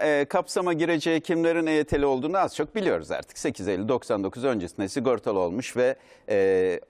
e, kapsama gireceği kimlerin EYT'li olduğunu az çok biliyoruz artık. 8 Eylül 99 öncesinde sigortalı olmuş ve e,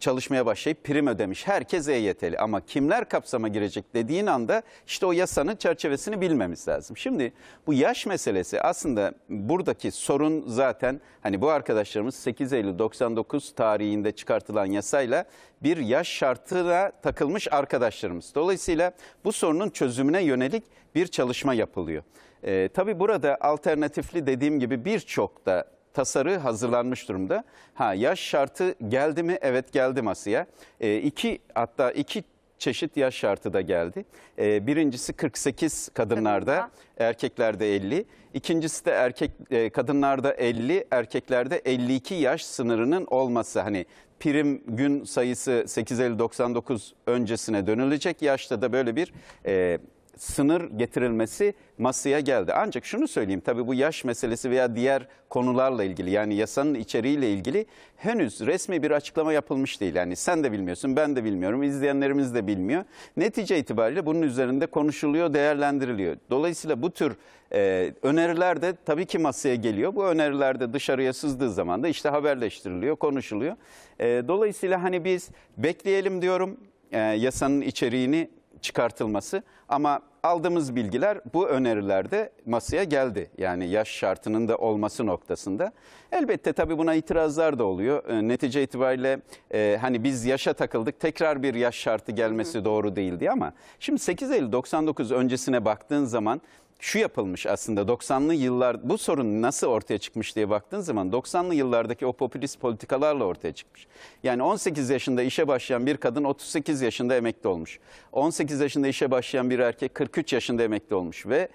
çalışmaya başlayıp prim ödemiş. Herkes EYT'li ama kimler kapsama girecek dediğin anda işte o yasanın çerçevesini bilmemiz lazım. Şimdi bu yaş meselesi aslında buradaki sorun zaten hani bu arkadaşlarımız 8 Eylül 99 tarihinde çıkartılan yasayla bir yaş şartına takılmış arkadaşlarımız. Dolayısıyla bu sorunun çözümüne yönelik bir çalışma yapılıyor. Ee, tabii burada alternatifli dediğim gibi birçok da tasarı hazırlanmış durumda. Ha yaş şartı geldi mi? Evet geldi masaya. E, iki hatta iki çeşit yaş şartı da geldi. E, birincisi 48 kadınlarda, erkeklerde 50. İkincisi de erkek e, kadınlarda 50, erkeklerde 52 yaş sınırının olması hani prim gün sayısı 850 öncesine dönülecek yaşta da böyle bir e, sınır getirilmesi masaya geldi. Ancak şunu söyleyeyim tabii bu yaş meselesi veya diğer konularla ilgili yani yasanın içeriğiyle ilgili henüz resmi bir açıklama yapılmış değil. Yani sen de bilmiyorsun ben de bilmiyorum izleyenlerimiz de bilmiyor. Netice itibariyle bunun üzerinde konuşuluyor değerlendiriliyor. Dolayısıyla bu tür e, öneriler de tabii ki masaya geliyor. Bu öneriler de dışarıya sızdığı zaman da işte haberleştiriliyor konuşuluyor. E, dolayısıyla hani biz bekleyelim diyorum e, yasanın içeriğini çıkartılması ama aldığımız bilgiler bu önerilerde masaya geldi. Yani yaş şartının da olması noktasında. Elbette tabii buna itirazlar da oluyor. E, netice itibariyle e, hani biz yaşa takıldık tekrar bir yaş şartı gelmesi doğru değildi ama şimdi 8 Eylül 99 öncesine baktığın zaman şu yapılmış aslında 90'lı yıllar bu sorun nasıl ortaya çıkmış diye baktığın zaman 90'lı yıllardaki o popülist politikalarla ortaya çıkmış. Yani 18 yaşında işe başlayan bir kadın 38 yaşında emekli olmuş. 18 yaşında işe başlayan bir erkek 43 yaşında emekli olmuş ve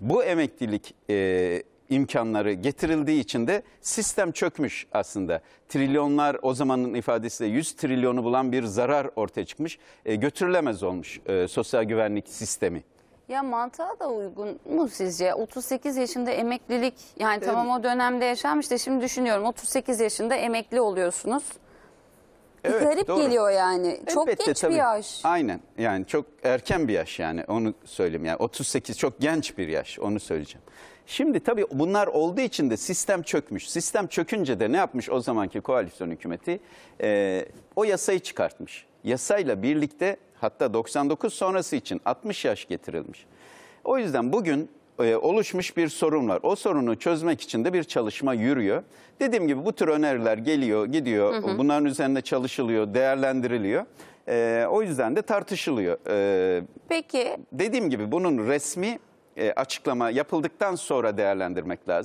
bu emeklilik e, imkanları getirildiği için de sistem çökmüş aslında. Trilyonlar o zamanın ifadesiyle 100 trilyonu bulan bir zarar ortaya çıkmış. E, götürülemez olmuş e, sosyal güvenlik sistemi. Ya mantığa da uygun mu sizce? 38 yaşında emeklilik yani evet. tamam o dönemde yaşanmış da şimdi düşünüyorum 38 yaşında emekli oluyorsunuz. Evet, garip doğru. geliyor yani. Elbette, çok geç tabii. bir yaş. Aynen yani çok erken bir yaş yani onu söyleyeyim. Yani 38 çok genç bir yaş onu söyleyeceğim. Şimdi tabii bunlar olduğu için de sistem çökmüş. Sistem çökünce de ne yapmış o zamanki koalisyon hükümeti? Ee, o yasayı çıkartmış. Yasayla birlikte Hatta 99 sonrası için 60 yaş getirilmiş. O yüzden bugün e, oluşmuş bir sorun var. O sorunu çözmek için de bir çalışma yürüyor. Dediğim gibi bu tür öneriler geliyor, gidiyor. Hı hı. Bunların üzerinde çalışılıyor, değerlendiriliyor. E, o yüzden de tartışılıyor. E, Peki. Dediğim gibi bunun resmi e, açıklama yapıldıktan sonra değerlendirmek lazım.